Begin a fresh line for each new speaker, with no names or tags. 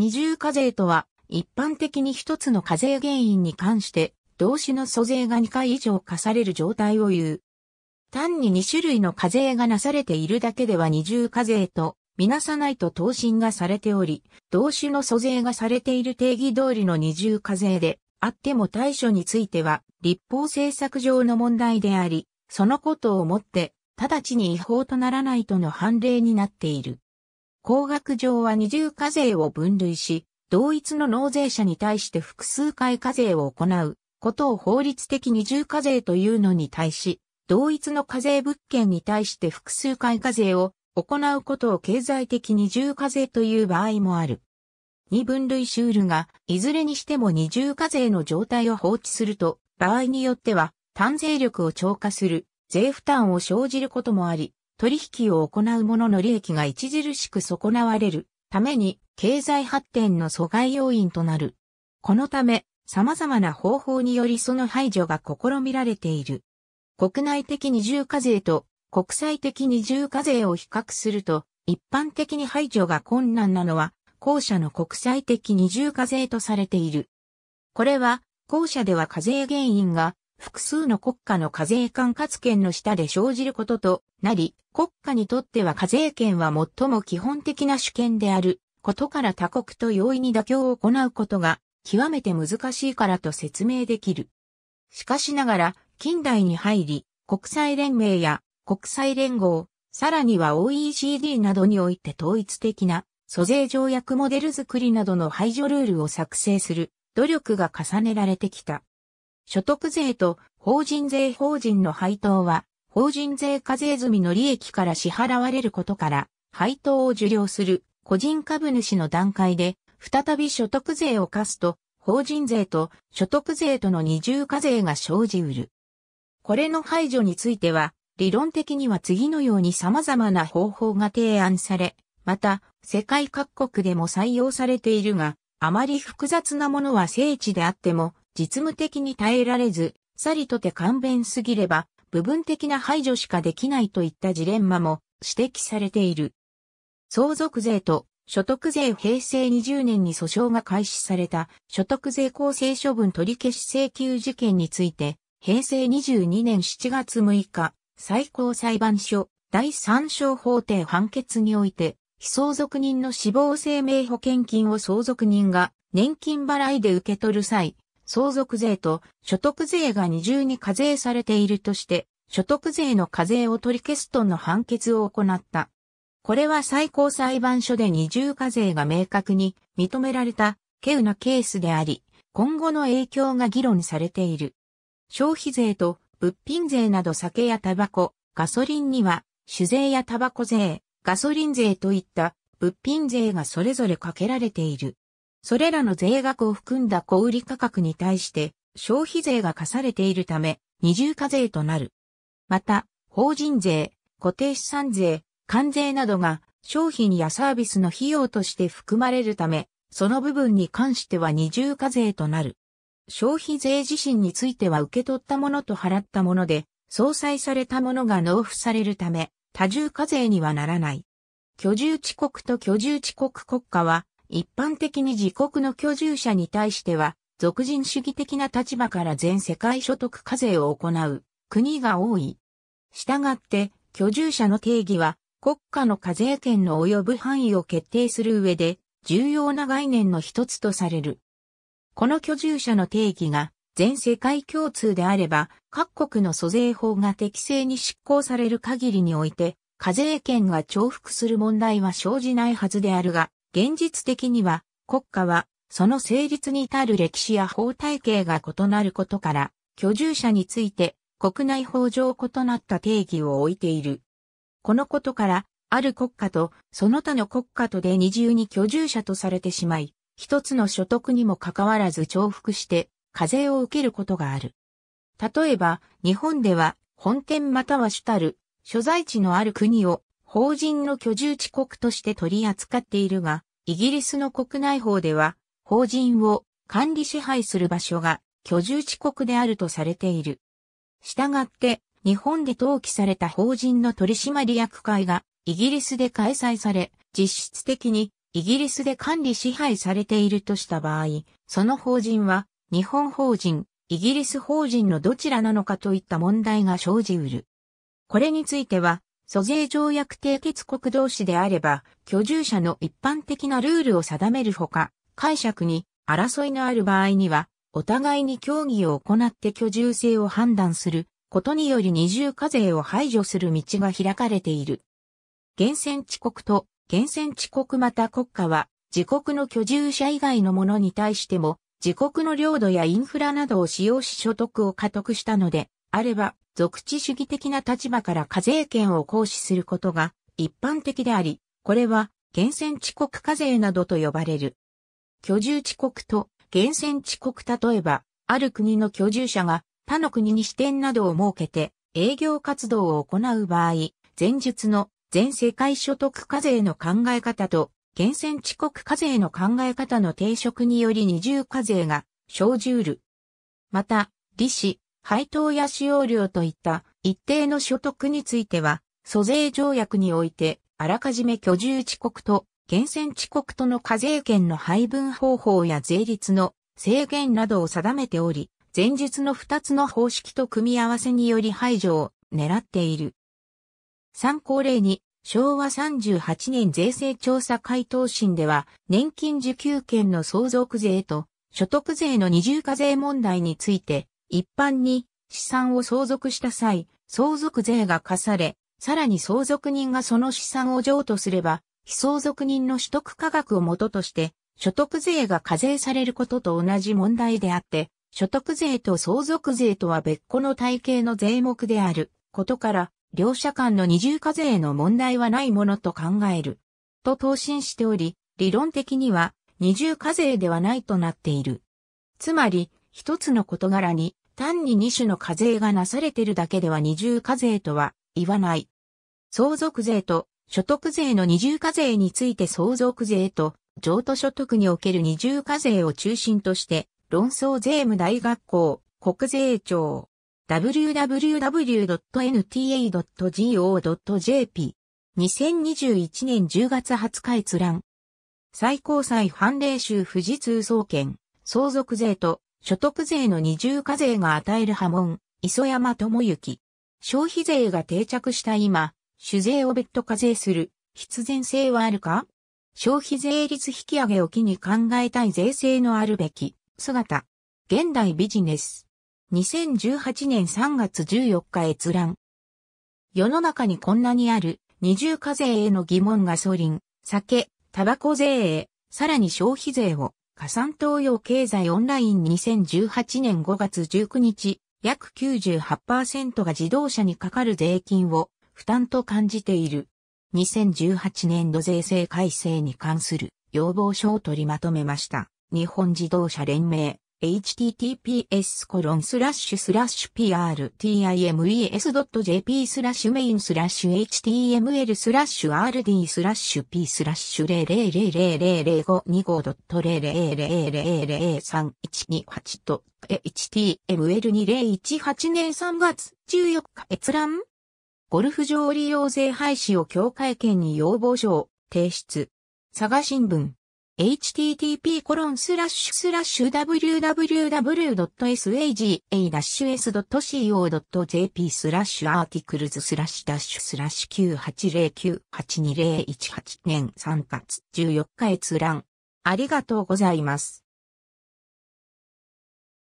二重課税とは、一般的に一つの課税原因に関して、動詞の租税が2回以上課される状態を言う。単に2種類の課税がなされているだけでは二重課税と、みなさないと答申がされており、動詞の租税がされている定義通りの二重課税で、あっても対処については、立法政策上の問題であり、そのことをもって、直ちに違法とならないとの判例になっている。工学上は二重課税を分類し、同一の納税者に対して複数回課税を行うことを法律的二重課税というのに対し、同一の課税物件に対して複数回課税を行うことを経済的二重課税という場合もある。二分類シュールが、いずれにしても二重課税の状態を放置すると、場合によっては、単税力を超過する、税負担を生じることもあり、取引を行う者の利益が著しく損なわれるために経済発展の阻害要因となる。このため、様々な方法によりその排除が試みられている。国内的二重課税と国際的二重課税を比較すると、一般的に排除が困難なのは、後者の国際的二重課税とされている。これは、後者では課税原因が複数の国家の課税管轄権の下で生じることとなり、国家にとっては課税権は最も基本的な主権であることから他国と容易に妥協を行うことが極めて難しいからと説明できる。しかしながら、近代に入り、国際連盟や国際連合、さらには OECD などにおいて統一的な租税条約モデル作りなどの排除ルールを作成する努力が重ねられてきた。所得税と法人税法人の配当は、法人税課税済みの利益から支払われることから、配当を受領する個人株主の段階で、再び所得税を課すと、法人税と所得税との二重課税が生じうる。これの排除については、理論的には次のように様々な方法が提案され、また、世界各国でも採用されているが、あまり複雑なものは聖地であっても、実務的に耐えられず、さりとて勘弁すぎれば、部分的な排除しかできないといったジレンマも指摘されている。相続税と所得税平成20年に訴訟が開始された所得税公正処分取り消し請求事件について、平成22年7月6日、最高裁判所第三小法廷判決において、非相続人の死亡生命保険金を相続人が年金払いで受け取る際、相続税と所得税が二重に課税されているとして、所得税の課税を取り消すとの判決を行った。これは最高裁判所で二重課税が明確に認められた、稀有なケースであり、今後の影響が議論されている。消費税と物品税など酒やタバコ、ガソリンには、酒税やタバコ税、ガソリン税といった物品税がそれぞれかけられている。それらの税額を含んだ小売価格に対して消費税が課されているため二重課税となる。また、法人税、固定資産税、関税などが商品やサービスの費用として含まれるため、その部分に関しては二重課税となる。消費税自身については受け取ったものと払ったもので、相殺されたものが納付されるため、多重課税にはならない。居住地国と居住地国国家は一般的に自国の居住者に対しては、俗人主義的な立場から全世界所得課税を行う国が多い。したがって、居住者の定義は国家の課税権の及ぶ範囲を決定する上で重要な概念の一つとされる。この居住者の定義が全世界共通であれば各国の租税法が適正に執行される限りにおいて課税権が重複する問題は生じないはずであるが、現実的には国家はその成立に至る歴史や法体系が異なることから居住者について国内法上異なった定義を置いている。このことからある国家とその他の国家とで二重に居住者とされてしまい、一つの所得にもかかわらず重複して課税を受けることがある。例えば、日本では本店または主たる所在地のある国を法人の居住地国として取り扱っているが、イギリスの国内法では、法人を管理支配する場所が居住地国であるとされている。したがって、日本で登記された法人の取締役会がイギリスで開催され、実質的にイギリスで管理支配されているとした場合、その法人は日本法人、イギリス法人のどちらなのかといった問題が生じうる。これについては、租税条約締結国同士であれば、居住者の一般的なルールを定めるほか、解釈に争いのある場合には、お互いに協議を行って居住性を判断することにより二重課税を排除する道が開かれている。厳選地国と厳選地国また国家は、自国の居住者以外のものに対しても、自国の領土やインフラなどを使用し所得を獲得したので、あれば、属地主義的な立場から課税権を行使することが一般的であり、これは、源泉地国課税などと呼ばれる。居住地国と源泉地国例えば、ある国の居住者が他の国に支店などを設けて営業活動を行う場合、前述の全世界所得課税の考え方と源泉地国課税の考え方の定職により二重課税が生じうる。また、利子、配当や使用料といった一定の所得については、租税条約において、あらかじめ居住地国と源泉地国との課税権の配分方法や税率の制限などを定めており、前述の2つの方式と組み合わせにより排除を狙っている。参考例に、昭和38年税制調査回答審では、年金受給権の相続税と所得税の二重課税問題について、一般に資産を相続した際、相続税が課され、さらに相続人がその資産を譲渡すれば、非相続人の取得価額をととして、所得税が課税されることと同じ問題であって、所得税と相続税とは別個の体系の税目であることから、両者間の二重課税の問題はないものと考える。と答申しており、理論的には二重課税ではないとなっている。つまり、一つの事柄に単に二種の課税がなされているだけでは二重課税とは言わない。相続税と所得税の二重課税について相続税と譲渡所得における二重課税を中心として論争税務大学校国税庁 www.nta.go.jp 2021年10月20日閲覧最高裁判例集富士通総研相続税と所得税の二重課税が与える波紋、磯山智之。消費税が定着した今、酒税を別途課税する必然性はあるか消費税率引き上げを機に考えたい税制のあるべき姿。現代ビジネス。2018年3月14日閲覧。世の中にこんなにある二重課税への疑問がリン、酒、タバコ税へ、さらに消費税を加算東洋経済オンライン2018年5月19日、約98%が自動車にかかる税金を負担と感じている。2018年度税制改正に関する要望書を取りまとめました。日本自動車連盟。https コロンスラッシュスラッシュ prtimes.jp スラッシュメインスラッシュ html スラッシュ rd スラッシュ p スラッシュ0 0 0 0 5 2 5 0 0 0 0 3 1 2 8と html2018 年3月14日閲覧ゴルフ場利用税廃止を協会県に要望書を提出。佐賀新聞 http://www.sage-s.co.jp スラッシュアーティクルズスラッシュスラッシュ98098208 1年3月14日閲覧。ありがとうございます。